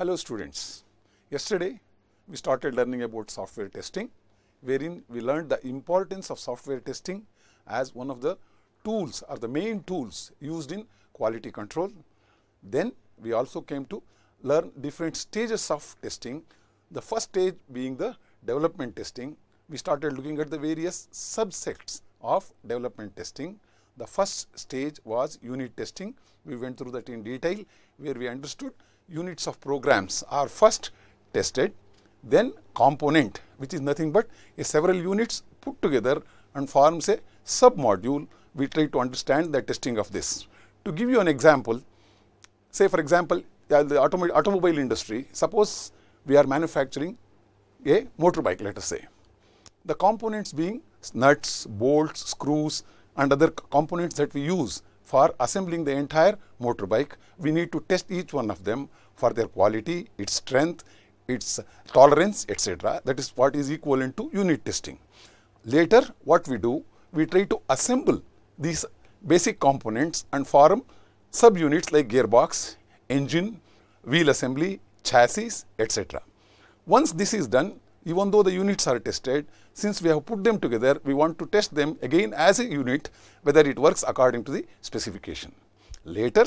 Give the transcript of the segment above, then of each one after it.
Hello students, yesterday we started learning about software testing wherein we learned the importance of software testing as one of the tools or the main tools used in quality control. Then we also came to learn different stages of testing, the first stage being the development testing. We started looking at the various subsets of development testing. The first stage was unit testing. We went through that in detail where we understood units of programs are first tested, then component which is nothing but a several units put together and forms a sub-module. We try to understand the testing of this. To give you an example, say for example, uh, the automobile industry, suppose we are manufacturing a motorbike let us say. The components being nuts, bolts, screws and other components that we use for assembling the entire motorbike. We need to test each one of them for their quality, its strength, its tolerance, etc. That is what is equivalent to unit testing. Later, what we do, we try to assemble these basic components and form subunits like gearbox, engine, wheel assembly, chassis, etc. Once this is done, even though the units are tested, since we have put them together, we want to test them again as a unit whether it works according to the specification. Later,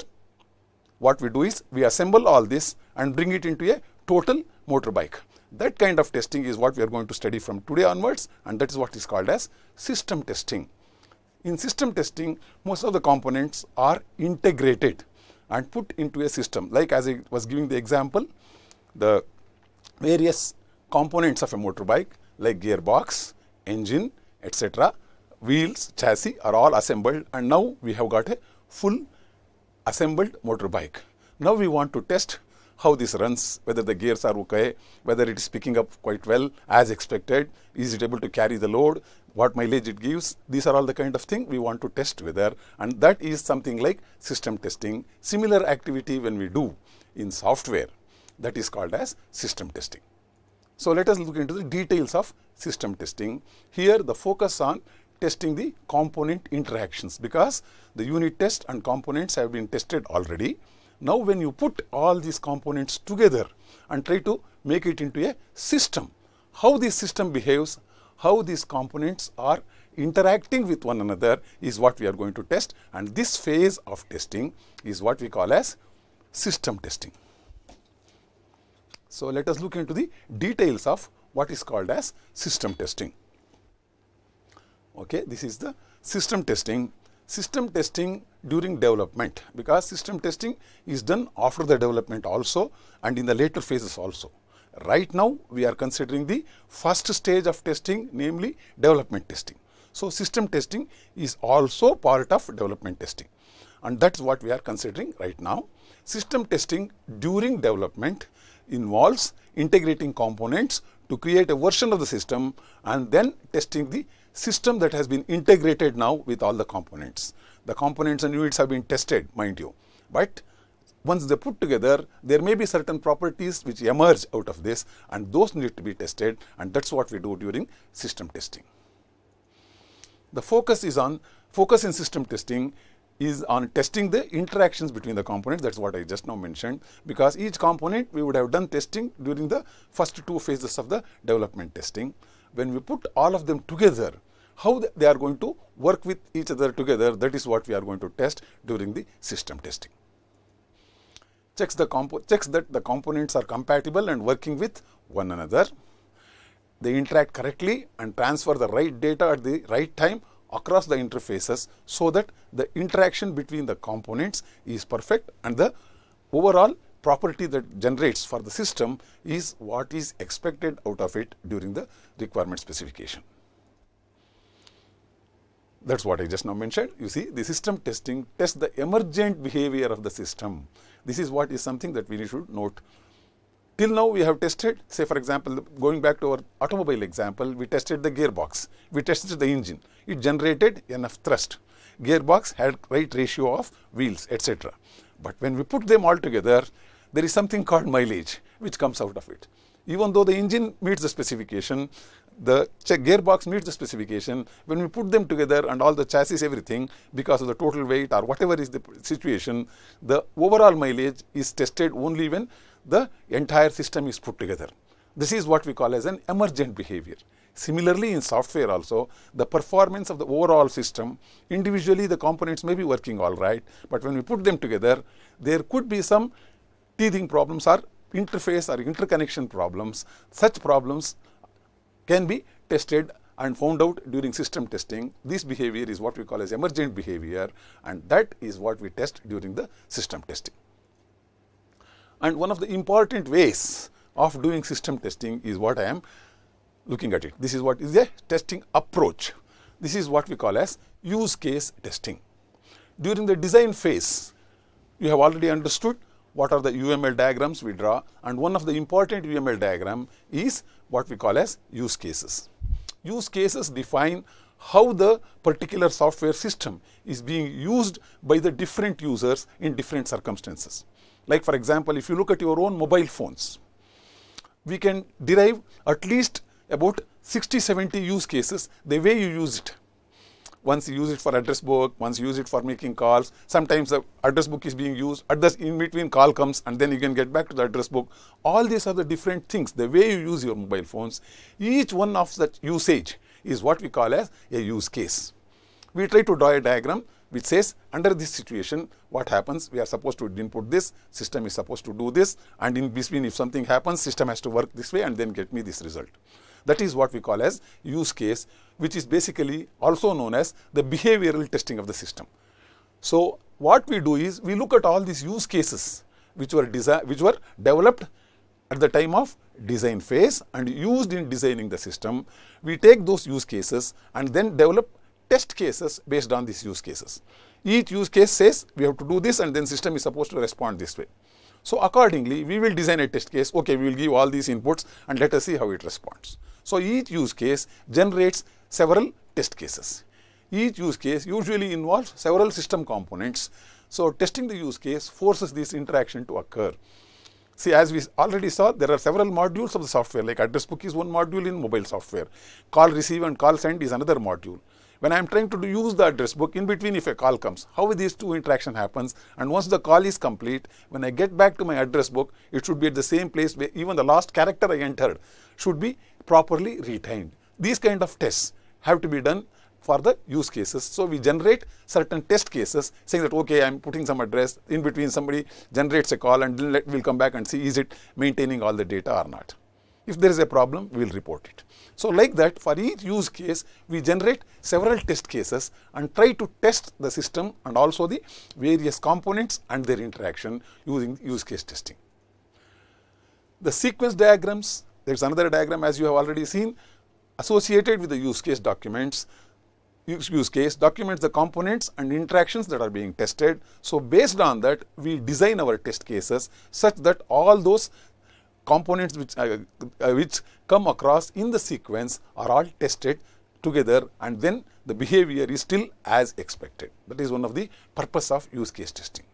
what we do is we assemble all this and bring it into a total motorbike. That kind of testing is what we are going to study from today onwards and that is what is called as system testing. In system testing, most of the components are integrated and put into a system like as I was giving the example, the various components of a motorbike like gearbox, engine, etc., wheels, chassis are all assembled and now we have got a full assembled motorbike. Now we want to test how this runs, whether the gears are okay, whether it is picking up quite well as expected, is it able to carry the load, what mileage it gives. These are all the kind of thing we want to test whether and that is something like system testing. Similar activity when we do in software that is called as system testing. So, let us look into the details of system testing. Here the focus on testing the component interactions because the unit test and components have been tested already. Now, when you put all these components together and try to make it into a system, how this system behaves, how these components are interacting with one another is what we are going to test and this phase of testing is what we call as system testing. So, let us look into the details of what is called as system testing. Okay, this is the system testing, system testing during development because system testing is done after the development also and in the later phases also. Right now, we are considering the first stage of testing namely development testing. So, system testing is also part of development testing and that is what we are considering right now. System testing during development involves integrating components to create a version of the system and then testing the system that has been integrated now with all the components. The components and units have been tested mind you, but once they put together there may be certain properties which emerge out of this and those need to be tested and that is what we do during system testing. The focus is on focus in system testing is on testing the interactions between the components. That's what I just now mentioned because each component we would have done testing during the first two phases of the development testing. When we put all of them together, how they are going to work with each other together, that is what we are going to test during the system testing. Checks, the checks that the components are compatible and working with one another. They interact correctly and transfer the right data at the right time across the interfaces so that the interaction between the components is perfect and the overall property that generates for the system is what is expected out of it during the requirement specification. That is what I just now mentioned. You see the system testing tests the emergent behavior of the system. This is what is something that we should note Till now we have tested, say for example, going back to our automobile example, we tested the gearbox, we tested the engine, it generated enough thrust. Gearbox had right ratio of wheels, etc. But when we put them all together, there is something called mileage which comes out of it. Even though the engine meets the specification, the gearbox meets the specification, when we put them together and all the chassis, everything, because of the total weight or whatever is the situation, the overall mileage is tested only when the entire system is put together. This is what we call as an emergent behavior. Similarly, in software also, the performance of the overall system, individually the components may be working all right, but when we put them together, there could be some teething problems or interface or interconnection problems. Such problems can be tested and found out during system testing. This behavior is what we call as emergent behavior and that is what we test during the system testing. And one of the important ways of doing system testing is what I am looking at it. This is what is a testing approach. This is what we call as use case testing. During the design phase, you have already understood what are the UML diagrams we draw and one of the important UML diagram is what we call as use cases. Use cases define how the particular software system is being used by the different users in different circumstances. Like for example, if you look at your own mobile phones, we can derive at least about 60-70 use cases the way you use it. Once you use it for address book, once you use it for making calls, sometimes the address book is being used, at in between call comes and then you can get back to the address book. All these are the different things, the way you use your mobile phones. Each one of that usage is what we call as a use case. We try to draw a diagram which says under this situation what happens we are supposed to input this system is supposed to do this and in between if something happens system has to work this way and then get me this result. That is what we call as use case which is basically also known as the behavioral testing of the system. So, what we do is we look at all these use cases which were which were developed at the time of design phase and used in designing the system. We take those use cases and then develop test cases based on these use cases. Each use case says we have to do this and then system is supposed to respond this way. So, accordingly we will design a test case, okay we will give all these inputs and let us see how it responds. So, each use case generates several test cases. Each use case usually involves several system components. So, testing the use case forces this interaction to occur. See, as we already saw, there are several modules of the software, like address book is one module in mobile software, call receive and call send is another module. When I'm trying to use the address book, in between if a call comes, how these two interaction happens and once the call is complete, when I get back to my address book, it should be at the same place where even the last character I entered should be properly retained. These kind of tests have to be done for the use cases. So, we generate certain test cases saying that okay I am putting some address in between somebody generates a call and we will come back and see is it maintaining all the data or not. If there is a problem, we will report it. So like that, for each use case, we generate several test cases and try to test the system and also the various components and their interaction using use case testing. The sequence diagrams, there is another diagram as you have already seen, associated with the use case documents, use case documents the components and interactions that are being tested. So, based on that we design our test cases such that all those components which, uh, uh, which come across in the sequence are all tested together and then the behavior is still as expected. That is one of the purpose of use case testing.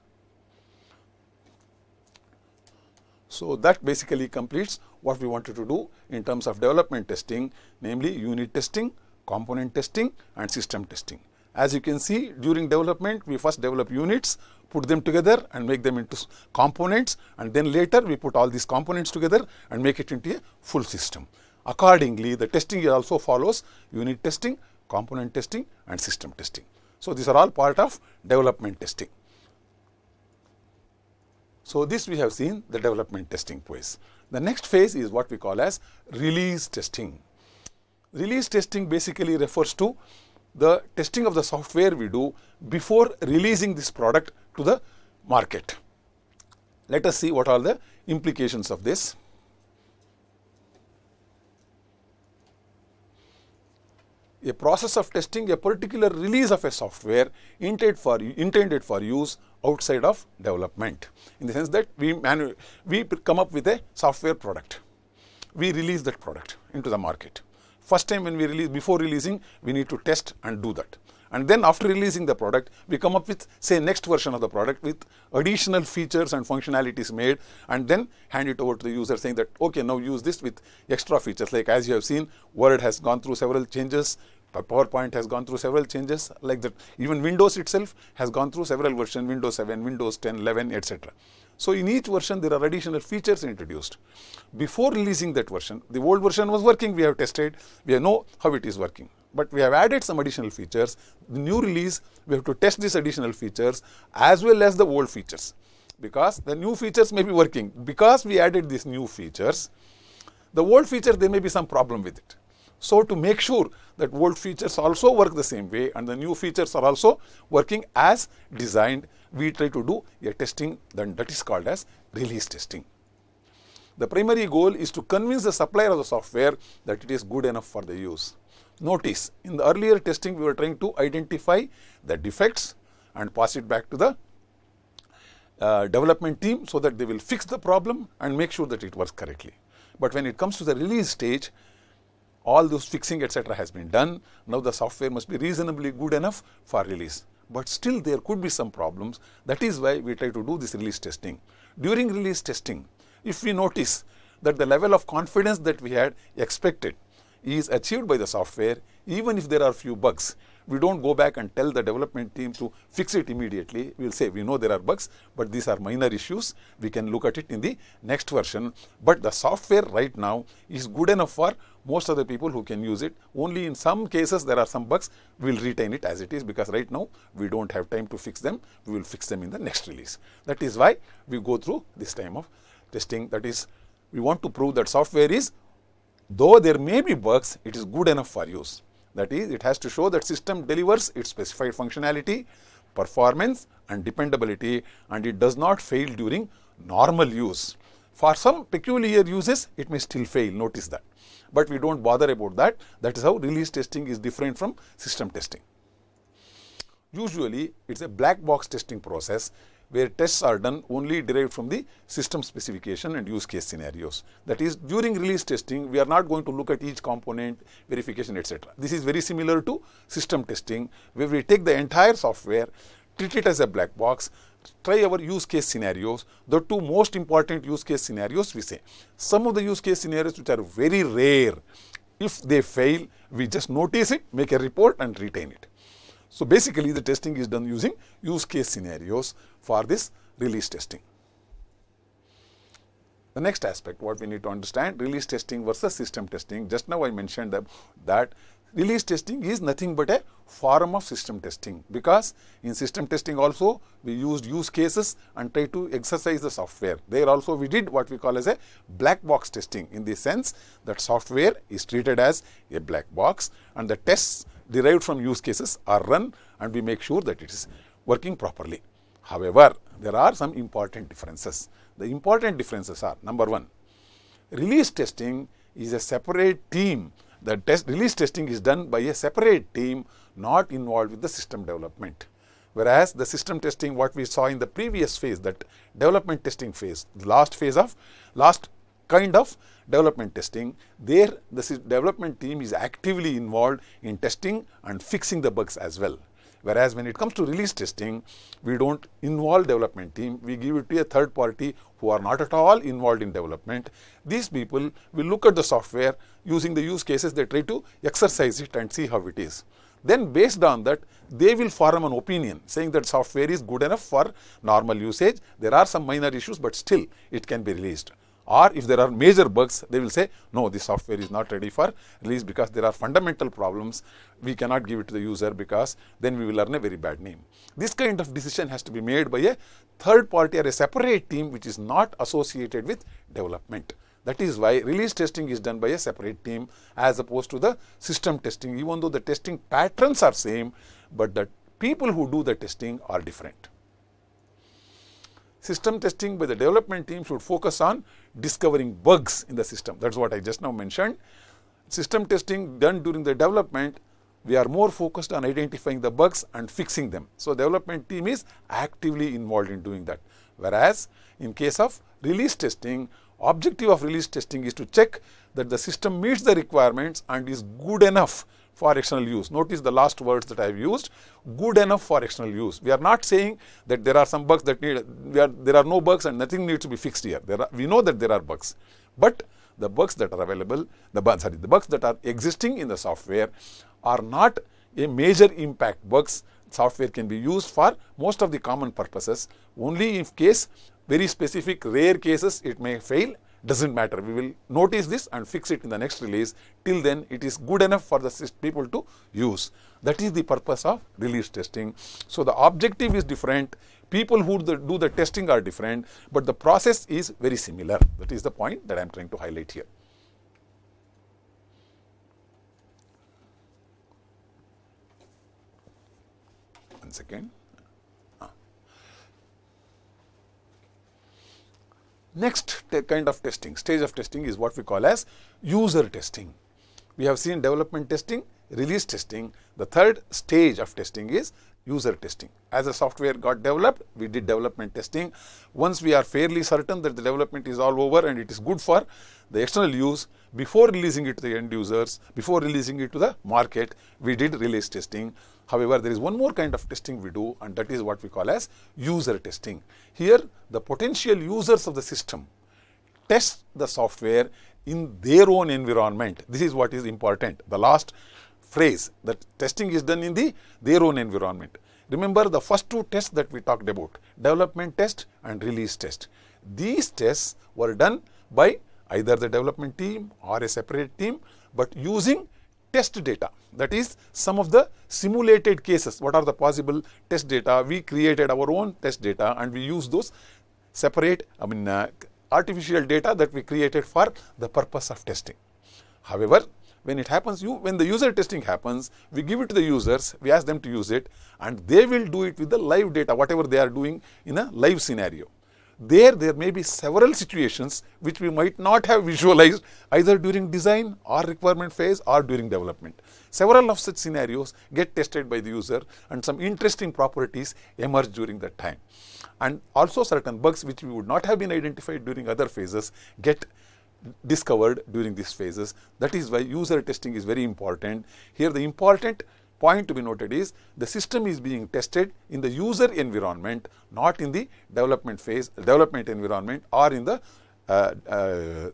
So, that basically completes what we wanted to do in terms of development testing, namely unit testing, component testing and system testing. As you can see, during development, we first develop units, put them together and make them into components and then later we put all these components together and make it into a full system. Accordingly, the testing also follows unit testing, component testing and system testing. So, these are all part of development testing. So, this we have seen the development testing phase. The next phase is what we call as release testing. Release testing basically refers to the testing of the software we do before releasing this product to the market. Let us see what are the implications of this. A process of testing a particular release of a software intended for, intended for use outside of development. In the sense that we, we come up with a software product, we release that product into the market. First time when we release, before releasing, we need to test and do that. And then after releasing the product, we come up with say next version of the product with additional features and functionalities made and then hand it over to the user saying that, okay, now use this with extra features. Like as you have seen, Word has gone through several changes but PowerPoint has gone through several changes like that. Even Windows itself has gone through several versions, Windows 7, Windows 10, 11, etc. So, in each version there are additional features introduced. Before releasing that version, the old version was working, we have tested, we know how it is working. But we have added some additional features. The new release, we have to test these additional features as well as the old features because the new features may be working. Because we added these new features, the old feature there may be some problem with it. So, to make sure that old features also work the same way and the new features are also working as designed, we try to do a testing then that is called as release testing. The primary goal is to convince the supplier of the software that it is good enough for the use. Notice, in the earlier testing, we were trying to identify the defects and pass it back to the uh, development team so that they will fix the problem and make sure that it works correctly. But when it comes to the release stage, all those fixing etc. has been done. Now the software must be reasonably good enough for release. But still there could be some problems. That is why we try to do this release testing. During release testing, if we notice that the level of confidence that we had expected is achieved by the software, even if there are few bugs, we don't go back and tell the development team to fix it immediately. We'll say, we know there are bugs, but these are minor issues. We can look at it in the next version. But the software right now is good enough for most of the people who can use it. Only in some cases there are some bugs, we'll retain it as it is because right now we don't have time to fix them. We will fix them in the next release. That is why we go through this time of testing. That is, we want to prove that software is, though there may be bugs, it is good enough for use. That is, it has to show that system delivers its specified functionality, performance and dependability and it does not fail during normal use. For some peculiar uses, it may still fail, notice that. But we do not bother about that. That is how release testing is different from system testing. Usually, it is a black box testing process where tests are done only derived from the system specification and use case scenarios. That is during release testing we are not going to look at each component verification etc. This is very similar to system testing where we take the entire software, treat it as a black box, try our use case scenarios, the two most important use case scenarios we say. Some of the use case scenarios which are very rare, if they fail, we just notice it, make a report and retain it. So, basically the testing is done using use case scenarios for this release testing. The next aspect what we need to understand release testing versus system testing. Just now I mentioned that, that release testing is nothing but a form of system testing because in system testing also we used use cases and try to exercise the software. There also we did what we call as a black box testing in the sense that software is treated as a black box and the tests derived from use cases are run and we make sure that it is working properly. However, there are some important differences. The important differences are number one, release testing is a separate team. The test release testing is done by a separate team not involved with the system development. Whereas, the system testing what we saw in the previous phase that development testing phase, last phase of last kind of development testing. There, the development team is actively involved in testing and fixing the bugs as well. Whereas when it comes to release testing, we don't involve development team, we give it to a third party who are not at all involved in development. These people will look at the software using the use cases, they try to exercise it and see how it is. Then based on that, they will form an opinion saying that software is good enough for normal usage. There are some minor issues, but still it can be released or if there are major bugs, they will say, no, the software is not ready for release because there are fundamental problems. We cannot give it to the user because then we will earn a very bad name. This kind of decision has to be made by a third party or a separate team which is not associated with development. That is why release testing is done by a separate team as opposed to the system testing, even though the testing patterns are same, but the people who do the testing are different system testing by the development team should focus on discovering bugs in the system. That is what I just now mentioned. System testing done during the development, we are more focused on identifying the bugs and fixing them. So, development team is actively involved in doing that. Whereas, in case of release testing, objective of release testing is to check that the system meets the requirements and is good enough for external use. Notice the last words that I have used, good enough for external use. We are not saying that there are some bugs that need, are, there are no bugs and nothing needs to be fixed here. Are, we know that there are bugs, but the bugs that are available, the, sorry, the bugs that are existing in the software are not a major impact bugs. Software can be used for most of the common purposes. Only in case very specific rare cases it may fail doesn't matter. We will notice this and fix it in the next release. Till then, it is good enough for the people to use. That is the purpose of release testing. So, the objective is different. People who do the, testing are different, but the process is very similar. That is the point that I am trying to highlight here. One second. Next kind of testing, stage of testing is what we call as user testing. We have seen development testing, release testing. The third stage of testing is user testing. As the software got developed, we did development testing. Once we are fairly certain that the development is all over and it is good for the external use, before releasing it to the end users, before releasing it to the market, we did release testing. However, there is one more kind of testing we do and that is what we call as user testing. Here, the potential users of the system test the software in their own environment. This is what is important. The last phrase that testing is done in the their own environment. Remember the first two tests that we talked about, development test and release test. These tests were done by either the development team or a separate team, but using test data that is some of the simulated cases what are the possible test data we created our own test data and we use those separate i mean uh, artificial data that we created for the purpose of testing however when it happens you when the user testing happens we give it to the users we ask them to use it and they will do it with the live data whatever they are doing in a live scenario there, there may be several situations which we might not have visualized either during design or requirement phase or during development. Several of such scenarios get tested by the user and some interesting properties emerge during that time. And also certain bugs which we would not have been identified during other phases get discovered during these phases. That is why user testing is very important. Here the important point to be noted is the system is being tested in the user environment, not in the development phase, development environment or in the uh, uh,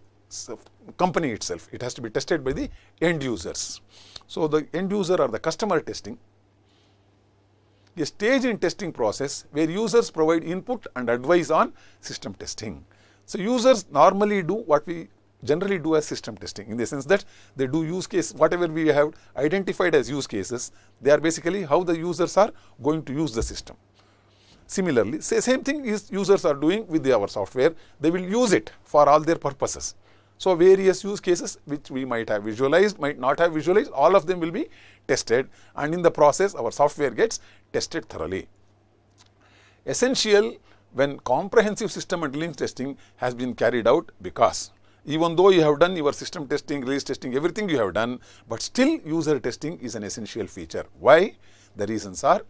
company itself. It has to be tested by the end users. So, the end user or the customer testing a stage in testing process where users provide input and advice on system testing. So, users normally do what we generally do as system testing in the sense that they do use case whatever we have identified as use cases they are basically how the users are going to use the system. Similarly, say same thing is users are doing with the, our software they will use it for all their purposes. So, various use cases which we might have visualized might not have visualized all of them will be tested and in the process our software gets tested thoroughly. Essential when comprehensive system and link testing has been carried out because even though you have done your system testing, release testing, everything you have done, but still user testing is an essential feature. Why? The reasons are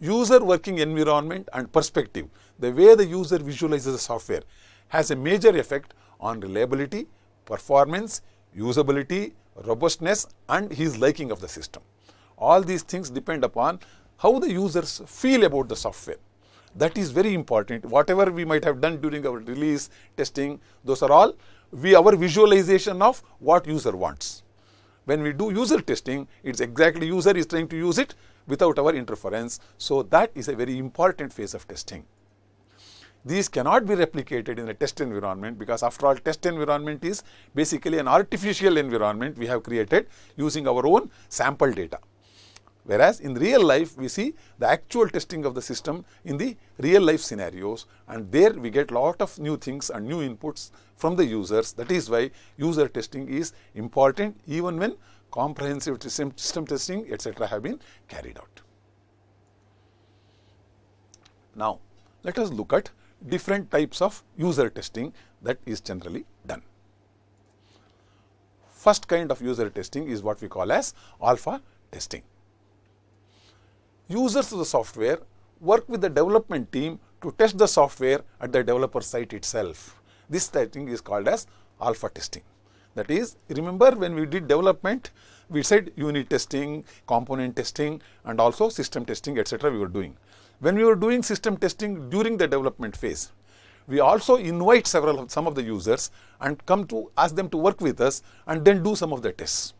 user working environment and perspective, the way the user visualizes the software has a major effect on reliability, performance, usability, robustness and his liking of the system. All these things depend upon how the users feel about the software. That is very important. Whatever we might have done during our release, testing, those are all we our visualization of what user wants. When we do user testing, it's exactly user is trying to use it without our interference. So, that is a very important phase of testing. These cannot be replicated in a test environment because after all test environment is basically an artificial environment we have created using our own sample data. Whereas in real life, we see the actual testing of the system in the real life scenarios and there we get lot of new things and new inputs from the users. That is why user testing is important even when comprehensive system testing etc. have been carried out. Now, let us look at different types of user testing that is generally done. First kind of user testing is what we call as alpha testing users of the software work with the development team to test the software at the developer site itself. This testing is called as alpha testing. That is, remember when we did development, we said unit testing, component testing and also system testing etc. we were doing. When we were doing system testing during the development phase, we also invite several of some of the users and come to ask them to work with us and then do some of the tests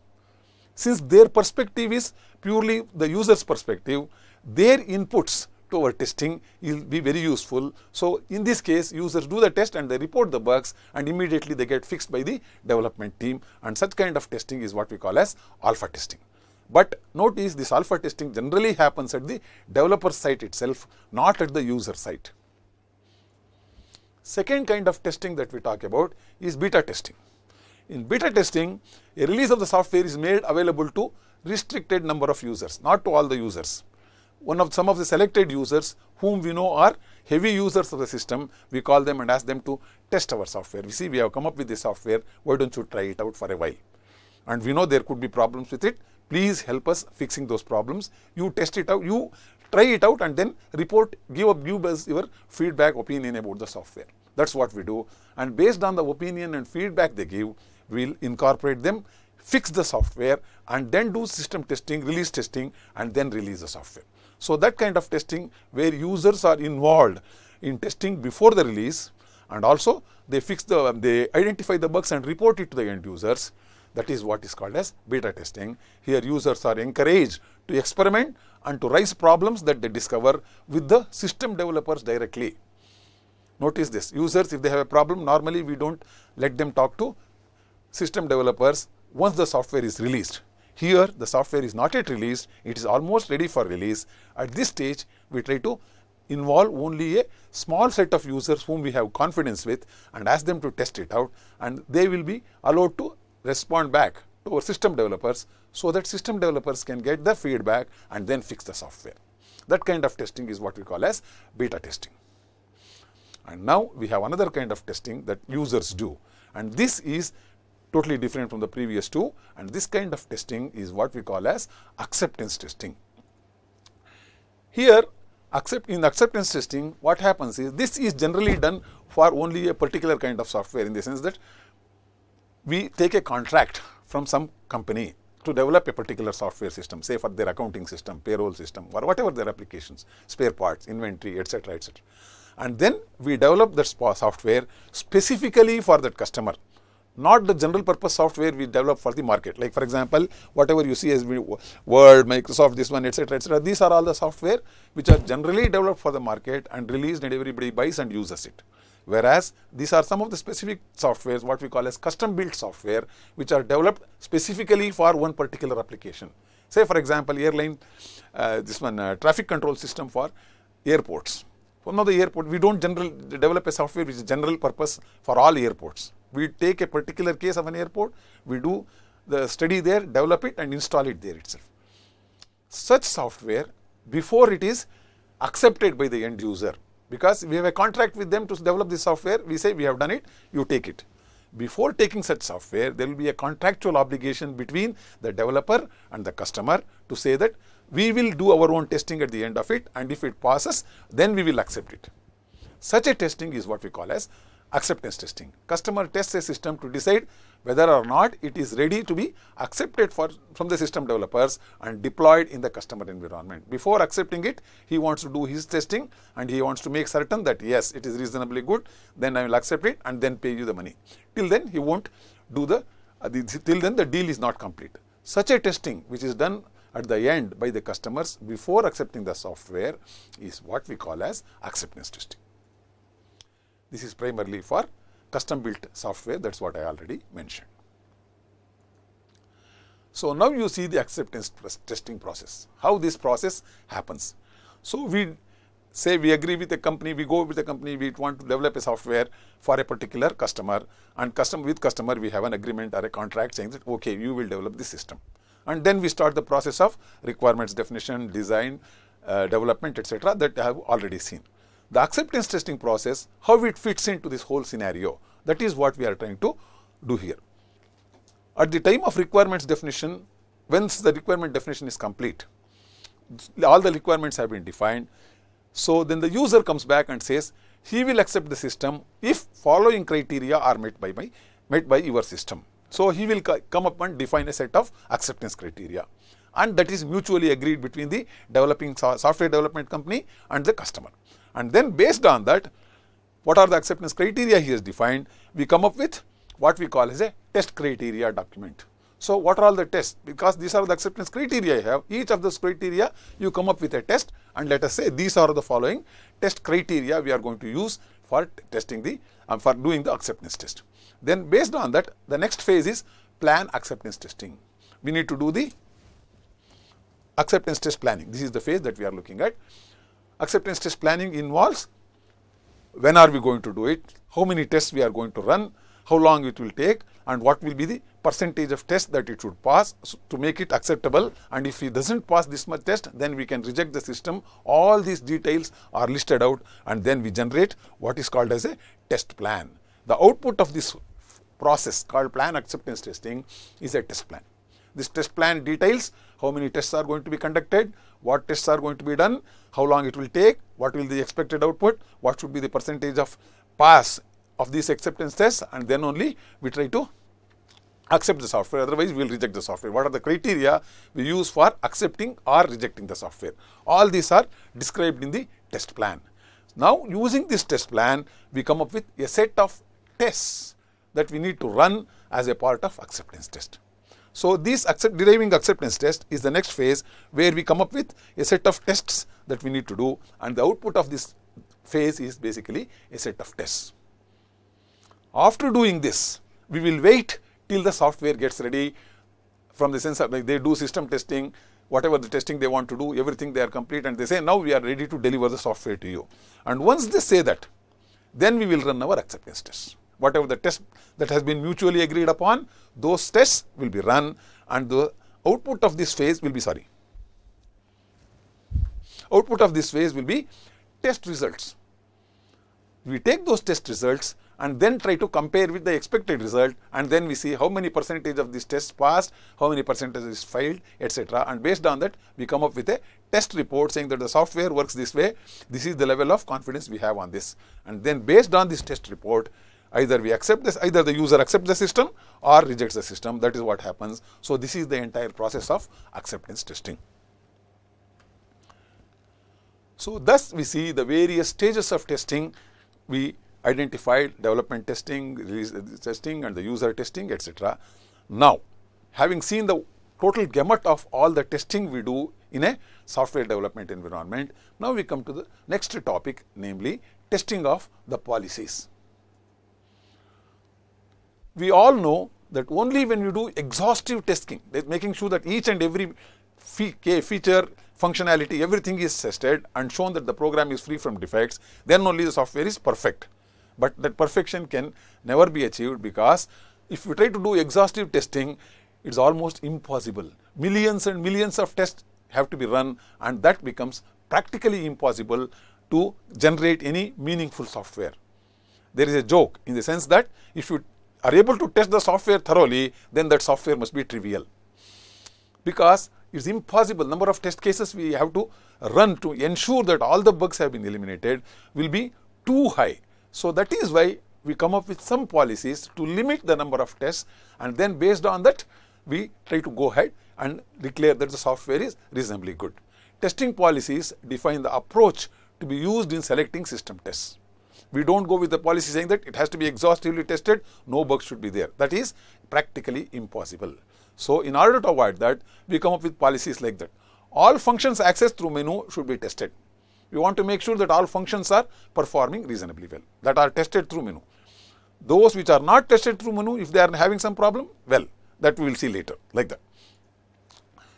since their perspective is purely the user's perspective, their inputs to our testing will be very useful. So, in this case users do the test and they report the bugs and immediately they get fixed by the development team and such kind of testing is what we call as alpha testing. But notice this alpha testing generally happens at the developer site itself not at the user site. Second kind of testing that we talk about is beta testing. In beta testing, a release of the software is made available to restricted number of users, not to all the users. One of some of the selected users whom we know are heavy users of the system, we call them and ask them to test our software. We see we have come up with this software, why don't you try it out for a while? And we know there could be problems with it, please help us fixing those problems. You test it out, you try it out and then report, give up, give us your feedback, opinion about the software. That's what we do. And based on the opinion and feedback they give, we will incorporate them, fix the software and then do system testing, release testing and then release the software. So, that kind of testing where users are involved in testing before the release and also they fix the, they identify the bugs and report it to the end users. That is what is called as beta testing. Here users are encouraged to experiment and to raise problems that they discover with the system developers directly. Notice this, users if they have a problem normally we do not let them talk to system developers once the software is released. Here, the software is not yet released, it is almost ready for release. At this stage, we try to involve only a small set of users whom we have confidence with and ask them to test it out and they will be allowed to respond back to our system developers so that system developers can get the feedback and then fix the software. That kind of testing is what we call as beta testing. And now we have another kind of testing that users do and this is totally different from the previous two and this kind of testing is what we call as acceptance testing. Here accept in acceptance testing what happens is this is generally done for only a particular kind of software in the sense that we take a contract from some company to develop a particular software system say for their accounting system, payroll system or whatever their applications, spare parts, inventory etc. etc. And then we develop that software specifically for that customer not the general purpose software we develop for the market. Like for example, whatever you see as Word, Microsoft, this one, etc., etc. These are all the software which are generally developed for the market and released and everybody buys and uses it. Whereas, these are some of the specific softwares, what we call as custom built software, which are developed specifically for one particular application. Say for example, airline, uh, this one uh, traffic control system for airports. For another airport, we do not generally develop a software which is general purpose for all airports we take a particular case of an airport, we do the study there, develop it and install it there itself. Such software before it is accepted by the end user because we have a contract with them to develop the software, we say we have done it, you take it. Before taking such software, there will be a contractual obligation between the developer and the customer to say that we will do our own testing at the end of it and if it passes, then we will accept it. Such a testing is what we call as acceptance testing. Customer tests a system to decide whether or not it is ready to be accepted for, from the system developers and deployed in the customer environment. Before accepting it, he wants to do his testing and he wants to make certain that yes, it is reasonably good, then I will accept it and then pay you the money. Till then, he won't do the, uh, the till then the deal is not complete. Such a testing which is done at the end by the customers before accepting the software is what we call as acceptance testing. This is primarily for custom built software that is what I already mentioned. So, now you see the acceptance testing process, how this process happens. So, we say we agree with a company, we go with a company, we want to develop a software for a particular customer and custom with customer we have an agreement or a contract saying that okay, you will develop the system. And then we start the process of requirements definition, design, uh, development, etc. that I have already seen the acceptance testing process, how it fits into this whole scenario. That is what we are trying to do here. At the time of requirements definition, once the requirement definition is complete, all the requirements have been defined. So, then the user comes back and says, he will accept the system if following criteria are met by, my, met by your system. So, he will come up and define a set of acceptance criteria and that is mutually agreed between the developing software development company and the customer and then based on that what are the acceptance criteria he has defined we come up with what we call as a test criteria document. So, what are all the tests because these are the acceptance criteria you have each of those criteria you come up with a test and let us say these are the following test criteria we are going to use for testing the um, for doing the acceptance test. Then based on that the next phase is plan acceptance testing. We need to do the acceptance test planning. This is the phase that we are looking at. Acceptance test planning involves when are we going to do it, how many tests we are going to run, how long it will take and what will be the percentage of tests that it should pass to make it acceptable and if it doesn't pass this much test then we can reject the system all these details are listed out and then we generate what is called as a test plan the output of this process called plan acceptance testing is a test plan this test plan details how many tests are going to be conducted, what tests are going to be done, how long it will take, what will be the expected output, what should be the percentage of pass of these acceptance tests and then only we try to accept the software otherwise we will reject the software. What are the criteria we use for accepting or rejecting the software. All these are described in the test plan. Now using this test plan we come up with a set of tests that we need to run as a part of acceptance test. So this accept, deriving acceptance test is the next phase where we come up with a set of tests that we need to do and the output of this phase is basically a set of tests. After doing this, we will wait till the software gets ready from the sense of like they do system testing, whatever the testing they want to do, everything they are complete and they say now we are ready to deliver the software to you. And once they say that, then we will run our acceptance test whatever the test that has been mutually agreed upon, those tests will be run and the output of this phase will be sorry. Output of this phase will be test results. We take those test results and then try to compare with the expected result and then we see how many percentage of these tests passed, how many percentage is failed, etc. And based on that, we come up with a test report saying that the software works this way, this is the level of confidence we have on this. And then based on this test report, Either we accept this, either the user accepts the system or rejects the system. That is what happens. So, this is the entire process of acceptance testing. So, thus we see the various stages of testing we identified development testing, release uh, testing and the user testing etc. Now, having seen the total gamut of all the testing we do in a software development environment, now we come to the next topic namely testing of the policies we all know that only when you do exhaustive testing, making sure that each and every feature, functionality, everything is tested and shown that the program is free from defects, then only the software is perfect. But that perfection can never be achieved because if you try to do exhaustive testing, it is almost impossible. Millions and millions of tests have to be run and that becomes practically impossible to generate any meaningful software. There is a joke in the sense that if you are able to test the software thoroughly, then that software must be trivial. Because it is impossible, number of test cases we have to run to ensure that all the bugs have been eliminated will be too high. So, that is why we come up with some policies to limit the number of tests and then based on that we try to go ahead and declare that the software is reasonably good. Testing policies define the approach to be used in selecting system tests. We don't go with the policy saying that it has to be exhaustively tested, no bugs should be there. That is practically impossible. So, in order to avoid that, we come up with policies like that. All functions accessed through menu should be tested. We want to make sure that all functions are performing reasonably well, that are tested through menu. Those which are not tested through menu, if they are having some problem, well, that we will see later, like that.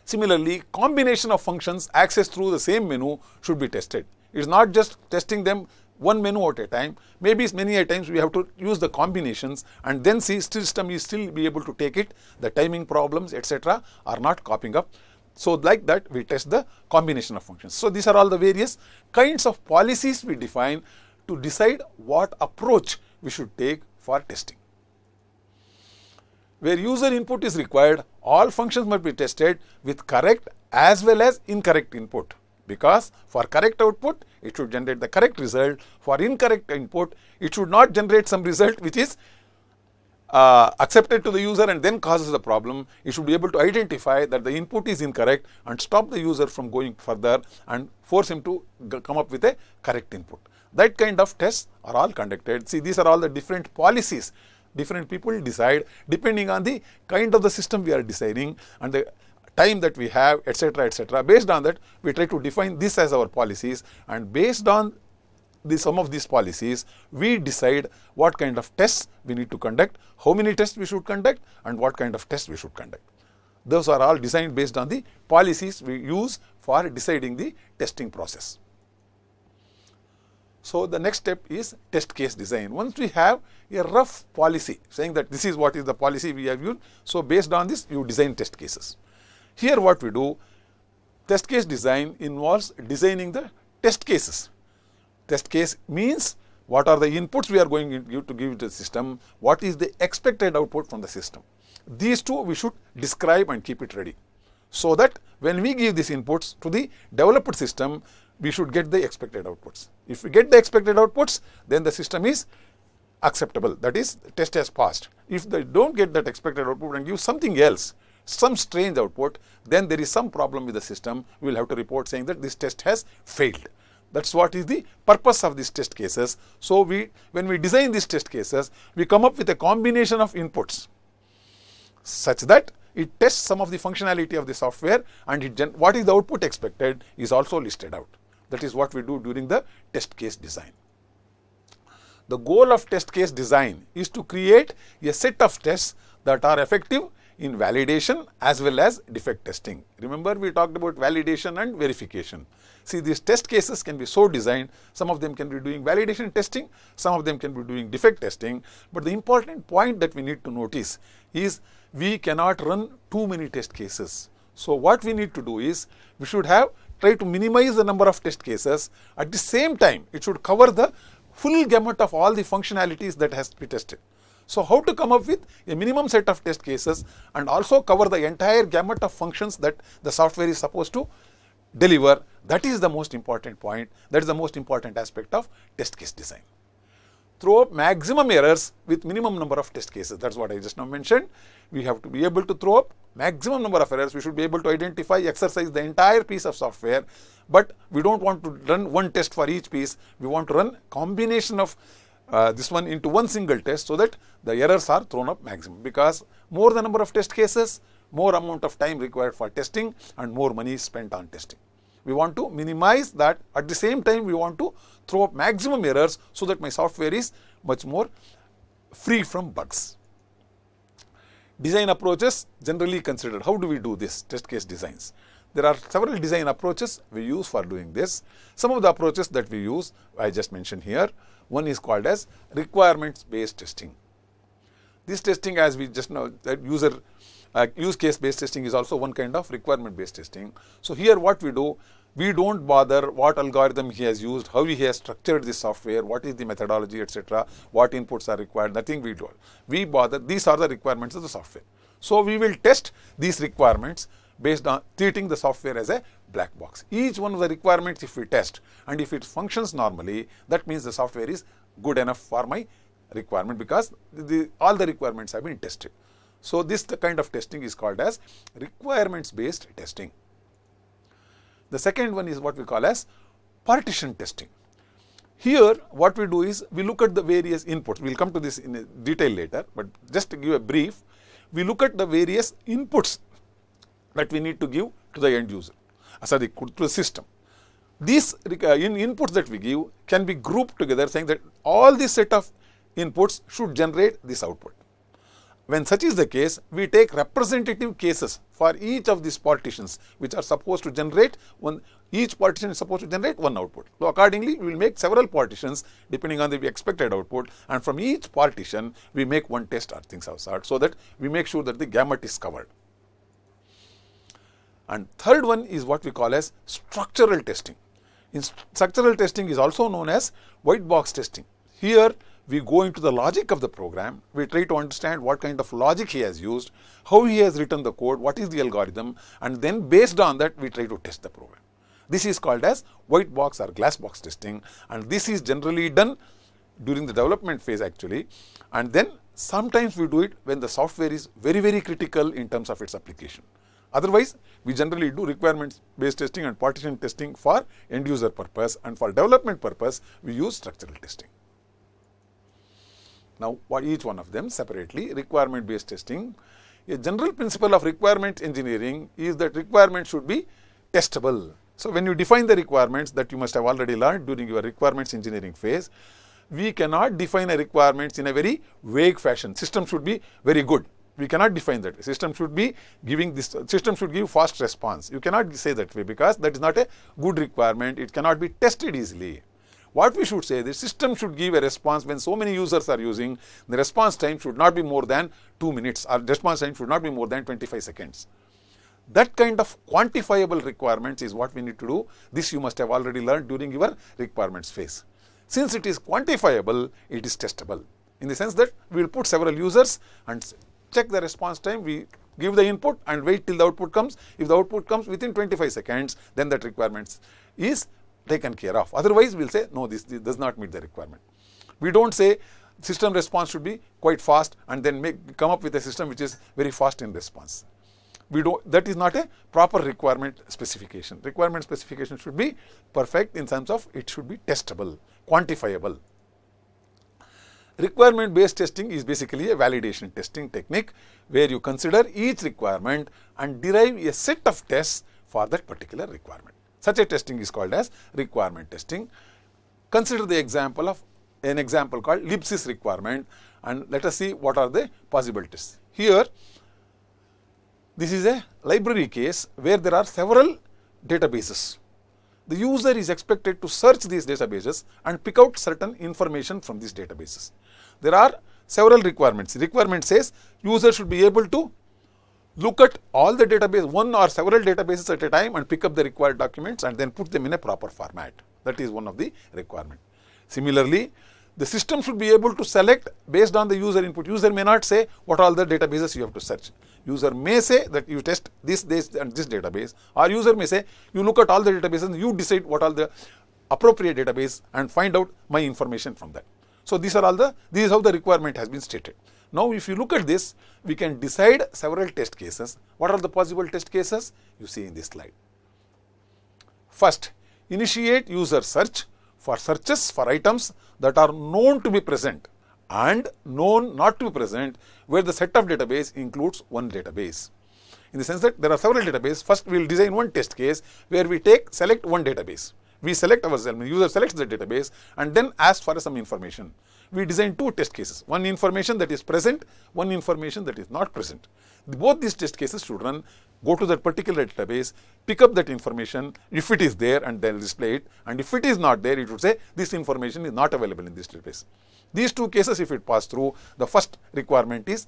Similarly, combination of functions accessed through the same menu should be tested. It is not just testing them one menu at a time. Maybe many a times we have to use the combinations and then see system is still be able to take it. The timing problems, etc. are not copying up. So, like that we test the combination of functions. So, these are all the various kinds of policies we define to decide what approach we should take for testing. Where user input is required, all functions must be tested with correct as well as incorrect input because for correct output it should generate the correct result for incorrect input it should not generate some result which is uh, accepted to the user and then causes a problem it should be able to identify that the input is incorrect and stop the user from going further and force him to come up with a correct input that kind of tests are all conducted see these are all the different policies different people decide depending on the kind of the system we are designing and the time that we have, etc., etc. Based on that, we try to define this as our policies and based on the sum of these policies, we decide what kind of tests we need to conduct, how many tests we should conduct and what kind of tests we should conduct. Those are all designed based on the policies we use for deciding the testing process. So, the next step is test case design. Once we have a rough policy saying that this is what is the policy we have used, so based on this you design test cases. Here what we do, test case design involves designing the test cases. Test case means what are the inputs we are going to give to the system, what is the expected output from the system. These two we should describe and keep it ready. So that when we give these inputs to the developed system, we should get the expected outputs. If we get the expected outputs, then the system is acceptable, that is test has passed. If they don't get that expected output and give something else, some strange output, then there is some problem with the system. We will have to report saying that this test has failed. That's what is the purpose of these test cases. So, we when we design these test cases, we come up with a combination of inputs such that it tests some of the functionality of the software and what is the output expected is also listed out. That is what we do during the test case design. The goal of test case design is to create a set of tests that are effective in validation as well as defect testing. Remember we talked about validation and verification. See these test cases can be so designed, some of them can be doing validation testing, some of them can be doing defect testing, but the important point that we need to notice is we cannot run too many test cases. So what we need to do is we should have try to minimize the number of test cases at the same time it should cover the full gamut of all the functionalities that has to be tested. So, how to come up with a minimum set of test cases and also cover the entire gamut of functions that the software is supposed to deliver that is the most important point that is the most important aspect of test case design. Throw up maximum errors with minimum number of test cases that is what I just now mentioned. We have to be able to throw up maximum number of errors we should be able to identify exercise the entire piece of software but we don't want to run one test for each piece we want to run combination of uh, this one into one single test so that the errors are thrown up maximum because more the number of test cases, more amount of time required for testing and more money spent on testing. We want to minimize that at the same time we want to throw up maximum errors so that my software is much more free from bugs. Design approaches generally considered. How do we do this test case designs? There are several design approaches we use for doing this. Some of the approaches that we use I just mentioned here. One is called as requirements based testing. This testing as we just know that user uh, use case based testing is also one kind of requirement based testing. So, here what we do we do not bother what algorithm he has used, how he has structured the software, what is the methodology, etc., what inputs are required, nothing we do. We bother, these are the requirements of the software. So, we will test these requirements based on treating the software as a black box. Each one of the requirements if we test and if it functions normally, that means the software is good enough for my requirement because the, all the requirements have been tested. So, this kind of testing is called as requirements based testing. The second one is what we call as partition testing. Here what we do is we look at the various inputs, we will come to this in detail later, but just to give a brief, we look at the various inputs that we need to give to the end user, as sorry, to the system. These uh, in inputs that we give can be grouped together saying that all this set of inputs should generate this output. When such is the case, we take representative cases for each of these partitions which are supposed to generate one, each partition is supposed to generate one output. So, accordingly, we will make several partitions depending on the expected output and from each partition, we make one test or things of sort so that we make sure that the gamut is covered. And third one is what we call as structural testing. In structural testing is also known as white box testing. Here we go into the logic of the program. We try to understand what kind of logic he has used, how he has written the code, what is the algorithm, and then based on that we try to test the program. This is called as white box or glass box testing and this is generally done during the development phase actually and then sometimes we do it when the software is very very critical in terms of its application. Otherwise, we generally do requirements based testing and partition testing for end user purpose and for development purpose, we use structural testing. Now, each one of them separately requirement based testing. A general principle of requirement engineering is that requirements should be testable. So, when you define the requirements that you must have already learned during your requirements engineering phase, we cannot define a requirements in a very vague fashion. System should be very good. We cannot define that. System should be giving this, system should give fast response. You cannot say that way because that is not a good requirement. It cannot be tested easily. What we should say, the system should give a response when so many users are using, the response time should not be more than 2 minutes or response time should not be more than 25 seconds. That kind of quantifiable requirements is what we need to do. This you must have already learned during your requirements phase. Since it is quantifiable, it is testable in the sense that we will put several users and check the response time, we give the input and wait till the output comes. If the output comes within 25 seconds, then that requirement is taken care of. Otherwise, we will say, no, this, this does not meet the requirement. We do not say system response should be quite fast and then make, come up with a system which is very fast in response. We do that is not a proper requirement specification. Requirement specification should be perfect in terms of it should be testable, quantifiable, Requirement based testing is basically a validation testing technique where you consider each requirement and derive a set of tests for that particular requirement. Such a testing is called as requirement testing. Consider the example of an example called Lipsis requirement and let us see what are the possible tests. Here, this is a library case where there are several databases. The user is expected to search these databases and pick out certain information from these databases. There are several requirements. Requirement says user should be able to look at all the database, one or several databases at a time and pick up the required documents and then put them in a proper format. That is one of the requirement. Similarly, the system should be able to select based on the user input. User may not say what all the databases you have to search. User may say that you test this, this and this database or user may say you look at all the databases and you decide what all the appropriate database and find out my information from that. So, these are all the, this is how the requirement has been stated. Now, if you look at this, we can decide several test cases. What are the possible test cases? You see in this slide. First, initiate user search for searches for items that are known to be present and known not to be present where the set of database includes one database. In the sense that there are several databases, first we will design one test case where we take select one database we select ourselves, user selects the database and then asks for some information. We design two test cases, one information that is present, one information that is not present. Both these test cases should run, go to that particular database, pick up that information, if it is there and then display it and if it is not there, it would say this information is not available in this database. These two cases if it pass through, the first requirement is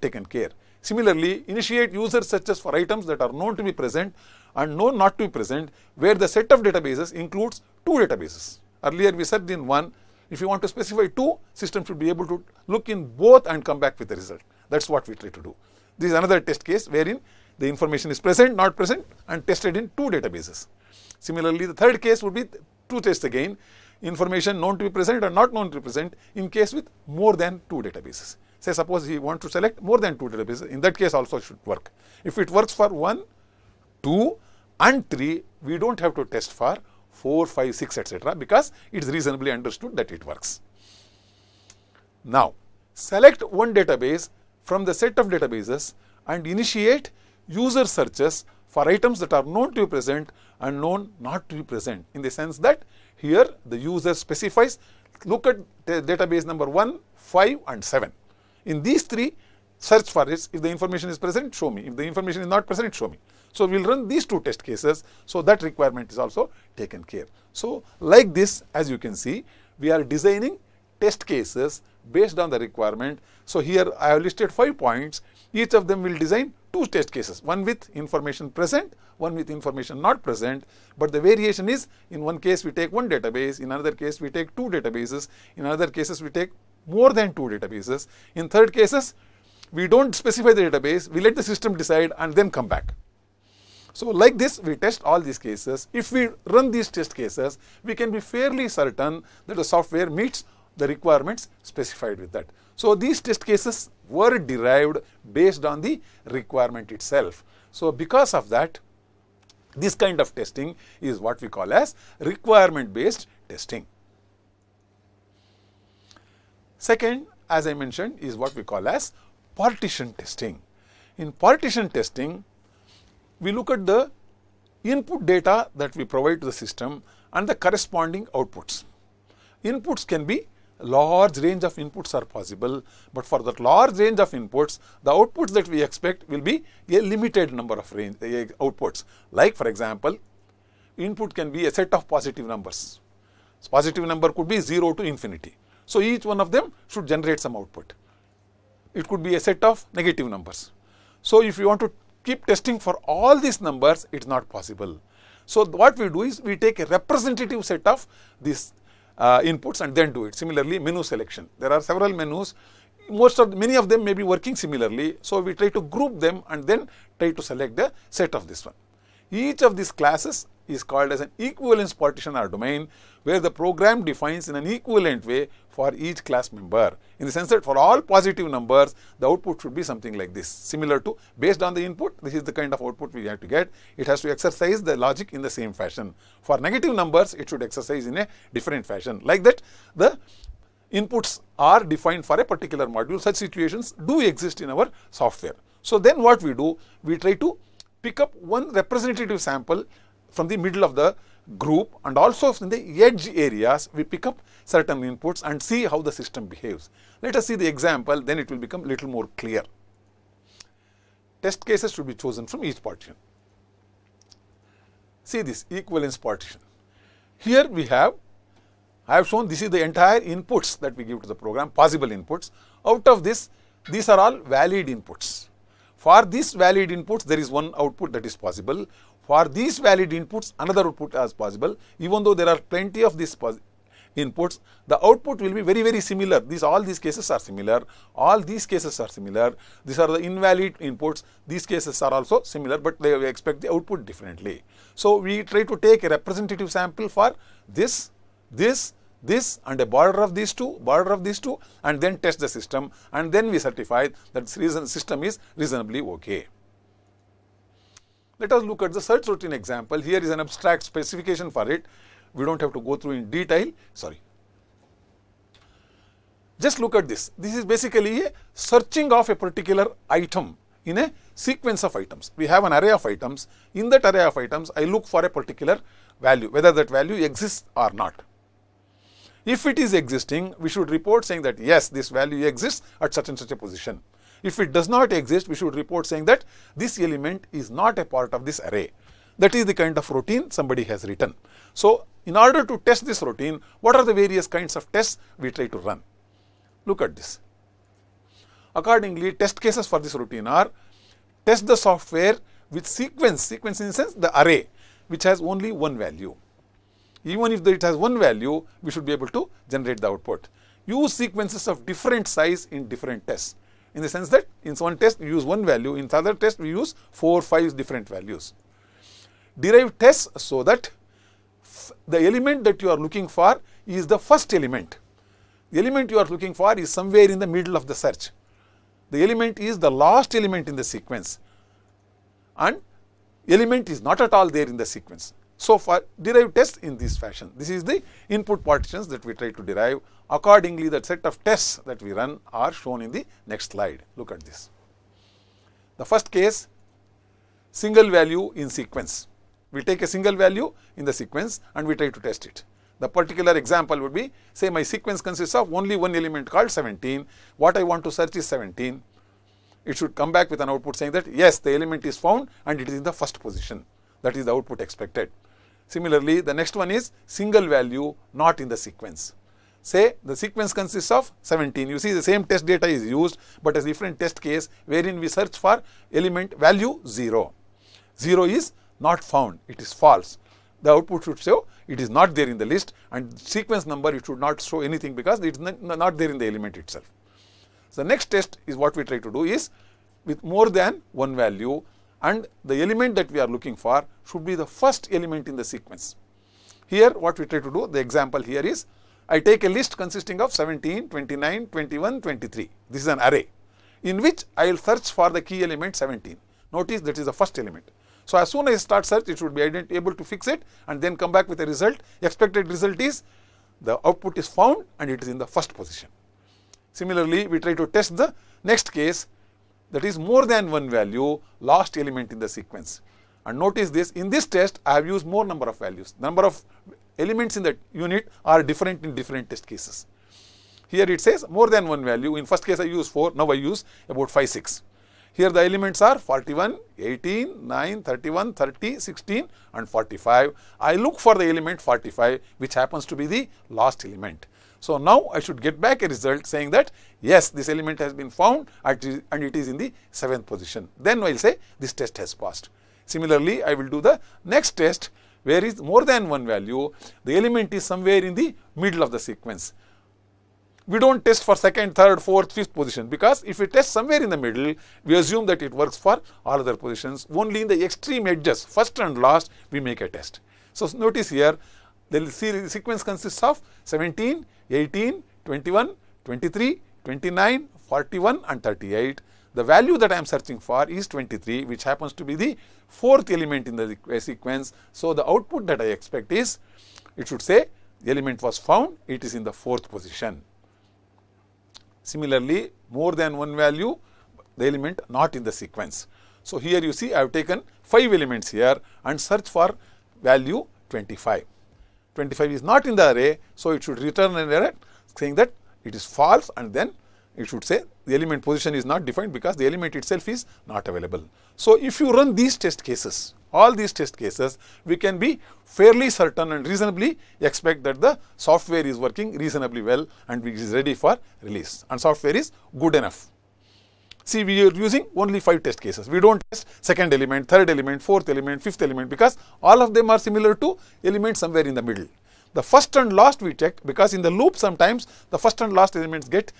taken care. Similarly, initiate user searches for items that are known to be present and known not to be present where the set of databases includes two databases. Earlier we said in one, if you want to specify two, system should be able to look in both and come back with the result. That is what we try to do. This is another test case wherein the information is present, not present and tested in two databases. Similarly, the third case would be two tests again, information known to be present or not known to be present in case with more than two databases. Say suppose he want to select more than two databases, in that case also it should work. If it works for 1, 2 and 3, we don't have to test for 4, 5, 6, etc. because it is reasonably understood that it works. Now, select one database from the set of databases and initiate user searches for items that are known to be present and known not to be present in the sense that here the user specifies look at database number 1, 5 and 7. In these three, search for it. If the information is present, show me. If the information is not present, show me. So, we will run these two test cases. So, that requirement is also taken care. So, like this as you can see, we are designing test cases based on the requirement. So, here I have listed 5 points. Each of them will design two test cases, one with information present, one with information not present, but the variation is in one case we take one database, in another case we take two databases, in other cases we take more than two databases. In third cases, we don't specify the database, we let the system decide and then come back. So like this, we test all these cases. If we run these test cases, we can be fairly certain that the software meets the requirements specified with that. So these test cases were derived based on the requirement itself. So because of that, this kind of testing is what we call as requirement based testing. Second, as I mentioned, is what we call as partition testing. In partition testing, we look at the input data that we provide to the system and the corresponding outputs. Inputs can be large range of inputs are possible, but for that large range of inputs, the outputs that we expect will be a limited number of range, uh, outputs. Like for example, input can be a set of positive numbers. So, positive number could be 0 to infinity. So, each one of them should generate some output. It could be a set of negative numbers. So, if you want to keep testing for all these numbers, it is not possible. So, what we do is we take a representative set of these uh, inputs and then do it. Similarly, menu selection. There are several menus, most of the, many of them may be working similarly. So, we try to group them and then try to select the set of this one. Each of these classes is called as an equivalence partition or domain where the program defines in an equivalent way for each class member. In the sense that for all positive numbers, the output should be something like this, similar to based on the input, this is the kind of output we have to get. It has to exercise the logic in the same fashion. For negative numbers, it should exercise in a different fashion. Like that, the inputs are defined for a particular module. Such situations do exist in our software. So, then what we do? We try to pick up one representative sample from the middle of the group and also from the edge areas we pick up certain inputs and see how the system behaves. Let us see the example then it will become little more clear. Test cases should be chosen from each partition. See this equivalence partition. Here we have I have shown this is the entire inputs that we give to the program possible inputs out of this these are all valid inputs. For these valid inputs, there is one output that is possible for these valid inputs another output as possible even though there are plenty of these inputs the output will be very very similar these all these cases are similar all these cases are similar these are the invalid inputs these cases are also similar but they expect the output differently so we try to take a representative sample for this this this and a border of these two, border of these two and then test the system and then we certify that the system is reasonably okay. Let us look at the search routine example. Here is an abstract specification for it. We do not have to go through in detail. Sorry. Just look at this. This is basically a searching of a particular item in a sequence of items. We have an array of items. In that array of items, I look for a particular value, whether that value exists or not. If it is existing, we should report saying that yes, this value exists at such and such a position. If it does not exist, we should report saying that this element is not a part of this array. That is the kind of routine somebody has written. So, in order to test this routine, what are the various kinds of tests we try to run? Look at this. Accordingly, test cases for this routine are test the software with sequence, sequence in the sense the array which has only one value. Even if it has one value, we should be able to generate the output. Use sequences of different size in different tests in the sense that in one test we use one value, in other test we use 4, 5 different values. Derive tests so that the element that you are looking for is the first element. The element you are looking for is somewhere in the middle of the search. The element is the last element in the sequence and element is not at all there in the sequence. So, for derive test in this fashion, this is the input partitions that we try to derive Accordingly, that set of tests that we run are shown in the next slide. Look at this. The first case, single value in sequence. We take a single value in the sequence and we try to test it. The particular example would be, say my sequence consists of only one element called 17. What I want to search is 17. It should come back with an output saying that, yes, the element is found and it is in the first position. That is the output expected. Similarly, the next one is single value not in the sequence say the sequence consists of 17. You see the same test data is used, but a different test case wherein we search for element value 0. 0 is not found, it is false. The output should show it is not there in the list and sequence number it should not show anything because it is not there in the element itself. So, the next test is what we try to do is with more than one value and the element that we are looking for should be the first element in the sequence. Here what we try to do, the example here is I take a list consisting of 17, 29, 21, 23. This is an array in which I will search for the key element 17. Notice that is the first element. So, as soon as I start search, it should be able to fix it and then come back with a result. Expected result is the output is found and it is in the first position. Similarly, we try to test the next case that is more than one value last element in the sequence. And notice this, in this test, I have used more number of values. Number of elements in that unit are different in different test cases. Here it says more than one value. In first case I use 4, now I use about 5, 6. Here the elements are 41, 18, 9, 31, 30, 16 and 45. I look for the element 45 which happens to be the last element. So, now I should get back a result saying that yes this element has been found and it is in the 7th position. Then I will say this test has passed. Similarly, I will do the next test where is more than one value, the element is somewhere in the middle of the sequence. We don't test for second, third, fourth, fifth position because if we test somewhere in the middle, we assume that it works for all other positions. Only in the extreme edges, first and last, we make a test. So, notice here the sequence consists of 17, 18, 21, 23, 29, 41 and 38 the value that I am searching for is 23 which happens to be the fourth element in the sequence. So, the output that I expect is it should say the element was found it is in the fourth position. Similarly, more than one value the element not in the sequence. So, here you see I have taken 5 elements here and search for value 25. 25 is not in the array. So, it should return an error saying that it is false and then it should say the element position is not defined because the element itself is not available. So, if you run these test cases, all these test cases, we can be fairly certain and reasonably expect that the software is working reasonably well and it is ready for release and software is good enough. See, we are using only 5 test cases. We do not test second element, third element, fourth element, fifth element because all of them are similar to elements somewhere in the middle. The first and last we check because in the loop sometimes the first and last elements get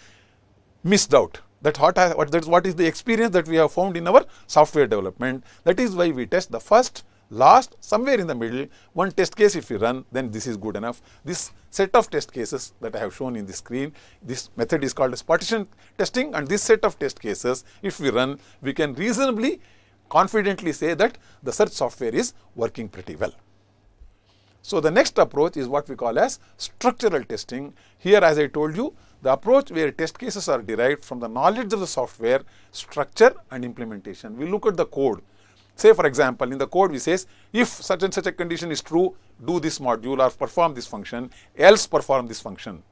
missed out that what, I, what, what is the experience that we have found in our software development. That is why we test the first, last, somewhere in the middle, one test case if we run, then this is good enough. This set of test cases that I have shown in the screen, this method is called as partition testing and this set of test cases, if we run, we can reasonably confidently say that the search software is working pretty well. So, the next approach is what we call as structural testing. Here as I told you, the approach where test cases are derived from the knowledge of the software, structure and implementation. We look at the code. Say for example, in the code we says, if such and such a condition is true, do this module or perform this function, else perform this function.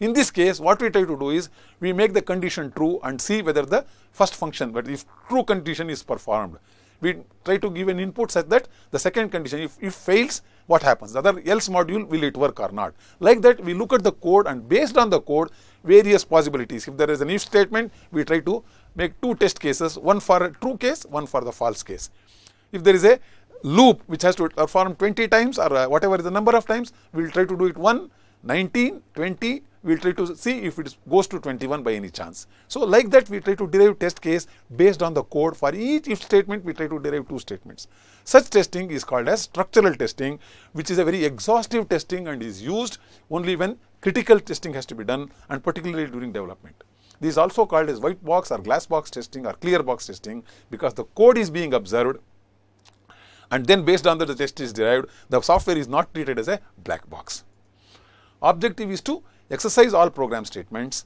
In this case, what we try to do is, we make the condition true and see whether the first function, but if true condition is performed we try to give an input such that the second condition, if, it fails, what happens? The other else module, will it work or not? Like that, we look at the code and based on the code, various possibilities. If there is an if statement, we try to make two test cases, one for true case, one for the false case. If there is a loop which has to perform 20 times or uh, whatever is the number of times, we will try to do it 1, 19, 20, we will try to see if it goes to 21 by any chance. So, like that we try to derive test case based on the code for each if statement we try to derive two statements. Such testing is called as structural testing which is a very exhaustive testing and is used only when critical testing has to be done and particularly during development. This is also called as white box or glass box testing or clear box testing because the code is being observed and then based on that the test is derived, the software is not treated as a black box. Objective is to Exercise all program statements,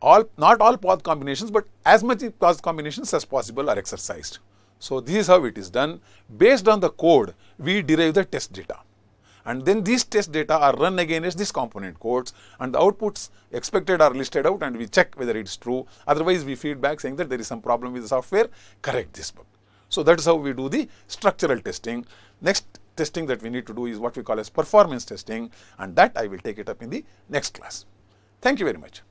all not all path combinations, but as much path combinations as possible are exercised. So, this is how it is done. Based on the code, we derive the test data. And then these test data are run against these component codes and the outputs expected are listed out and we check whether it is true. Otherwise, we feedback saying that there is some problem with the software, correct this bug. So, that is how we do the structural testing. Next testing that we need to do is what we call as performance testing and that I will take it up in the next class. Thank you very much.